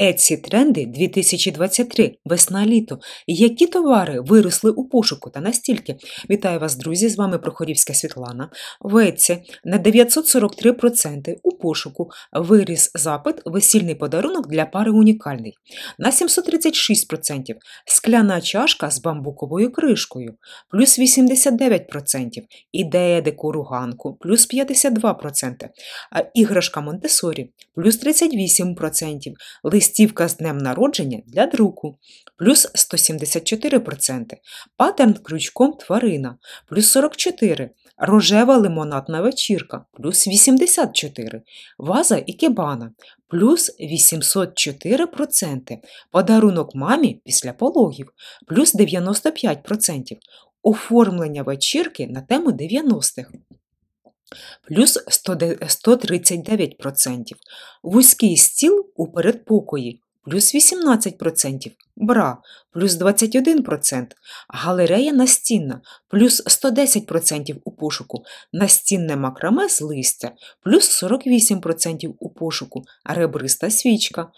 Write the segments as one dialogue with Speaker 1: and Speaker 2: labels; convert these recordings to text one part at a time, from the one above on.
Speaker 1: Еці тренди 2023, весна літо. Які товари виросли у пошуку та настільки? Вітаю вас, друзі! З вами Прохорівська Світлана. В Еці на 943% у пошуку виріс запит, весільний подарунок для пари унікальний. На 736% скляна чашка з бамбуковою кришкою, плюс 89%, ідея декору ганку, плюс 52%, іграшка Монтесорі, плюс 38%, лист листівка з днем народження для друку плюс 174%, патерн крючком тварина плюс 44, рожева лимонадна вечірка плюс 84, ваза і кебана плюс 804%, подарунок мамі після пологів плюс 95%, оформлення вечірки на тему 90-х плюс 139%, вузький стіл у передпокої плюс 18%, бра плюс 21%, галерея настінна плюс 110% у пошуку, настінне макраме з листя плюс 48% у пошуку, ребриста свічка,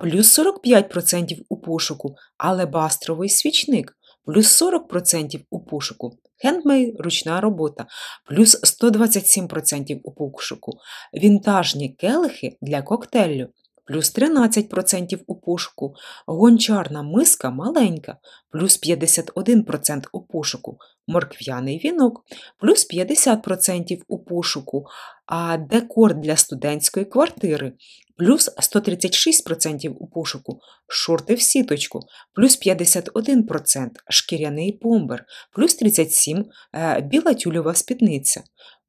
Speaker 1: плюс 45% у пошуку, алебастровий свічник, плюс 40% у пошуку, Хендмей ручна робота, плюс 127% у покшуку, вінтажні келихи для коктейлю плюс 13% у пошуку, гончарна миска маленька, плюс 51% у пошуку, моркв'яний вінок, плюс 50% у пошуку, а декор для студентської квартири, плюс 136% у пошуку, шорти в сіточку, плюс 51%, шкіряний бомбер, плюс 37% е, біла тюльова спідниця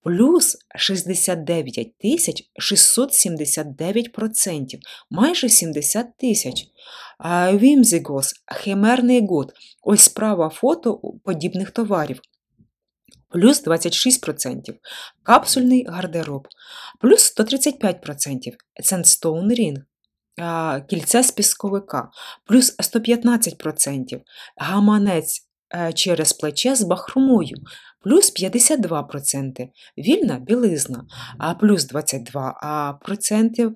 Speaker 1: плюс 69 тисяч 679%, майже 70 тисяч. Вімзігос, химерний год, ось справа фото подібних товарів. Плюс 26%, капсульний гардероб, плюс 135%, Sandstone Ring, кільце з пісковика, плюс 115%, гаманець Е, через плече з бахрумою, плюс 52%, вільна білизна, а плюс 22%.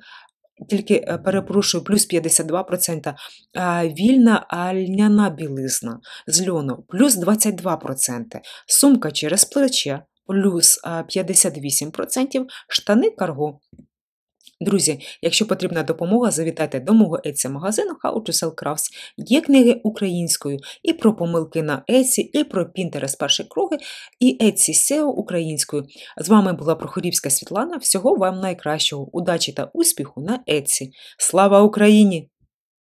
Speaker 1: Тільки е, перепрошую, плюс 52% е, вільна льняна білизна з льону, плюс 22%, сумка через плече, плюс 58%, штани карго. Друзі, якщо потрібна допомога, завітайте до мого Etsy магазину How to Sell Crafts. Є книги українською і про помилки на Etsy, і про Pinterest перші круги, і Etsy SEO українською. З вами була Прохорівська Світлана. Всього вам найкращого, удачі та успіху на Etsy. Слава Україні!